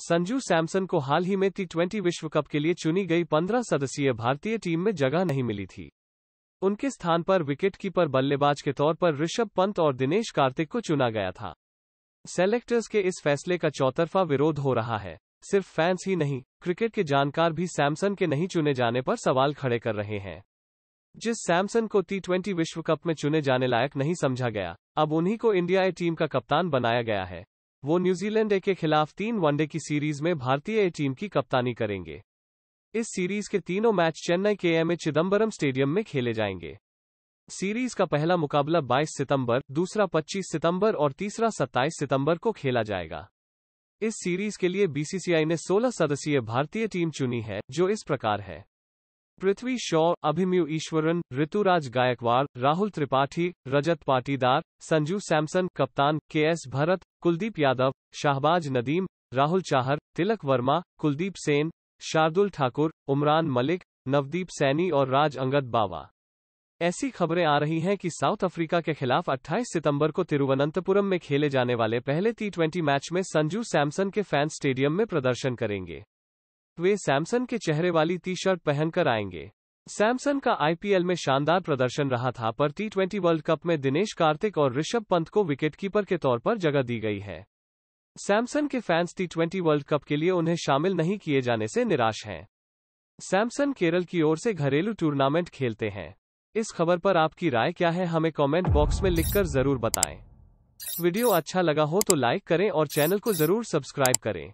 संजू सैमसन को हाल ही में T twenty विश्व कप के लिए चुनी गई 15 सदस्यीय भारतीय टीम में जगह नहीं मिली थी उनके स्थान पर विकेटकीपर बल्लेबाज के तौर पर ऋषभ पंत और दिनेश कार्तिक को चुना गया था सेलेक्टर्स के इस फैसले का चौतरफा विरोध हो रहा है सिर्फ फैंस ही नहीं क्रिकेट के जानकार भी सैमसन के नहीं चुने जाने पर सवाल खड़े कर रहे हैं जिस सैमसन को टी ट्वेंटी विश्व कप में चुने जाने लायक नहीं समझा गया अब उन्हीं को इंडिया ए टीम का कप्तान बनाया गया है वो न्यूजीलैंड के खिलाफ तीन वनडे की सीरीज में भारतीय टीम की कप्तानी करेंगे इस सीरीज के तीनों मैच चेन्नई के एम ए चिदम्बरम स्टेडियम में खेले जाएंगे सीरीज का पहला मुकाबला 22 सितंबर, दूसरा 25 सितंबर और तीसरा 27 सितंबर को खेला जाएगा इस सीरीज के लिए बीसीसीआई ने 16 सदस्यीय भारतीय टीम चुनी है जो इस प्रकार है पृथ्वी शॉ अभिमयु ईश्वरन ऋतुराज गायकवाड़ राहुल त्रिपाठी रजत पाटीदार संजू सैमसन कप्तान के एस भरत कुलदीप यादव शाहबाज नदीम राहुल चाहर तिलक वर्मा कुलदीप सेन शार्दुल ठाकुर उमरान मलिक नवदीप सैनी और राज अंगद बावा ऐसी खबरें आ रही हैं कि साउथ अफ्रीका के खिलाफ 28 सितंबर को तिरुवनंतपुरम में खेले जाने वाले पहले टी मैच में संजू सैमसन के फैंस स्टेडियम में प्रदर्शन करेंगे वे सैमसन के चेहरे वाली टी शर्ट पहनकर आएंगे सैमसन का आईपीएल में शानदार प्रदर्शन रहा था पर टी ट्वेंटी वर्ल्ड कप में दिनेश कार्तिक और ऋषभ पंत को विकेटकीपर के तौर पर जगह दी गई है सैमसन के fans T twenty World Cup के लिए उन्हें शामिल नहीं किए जाने से निराश हैं सैमसन केरल की ओर से घरेलू टूर्नामेंट खेलते हैं इस खबर पर आपकी राय क्या है हमें कमेंट बॉक्स में लिखकर जरूर बताएं वीडियो अच्छा लगा हो तो लाइक करें और चैनल को जरूर सब्सक्राइब करें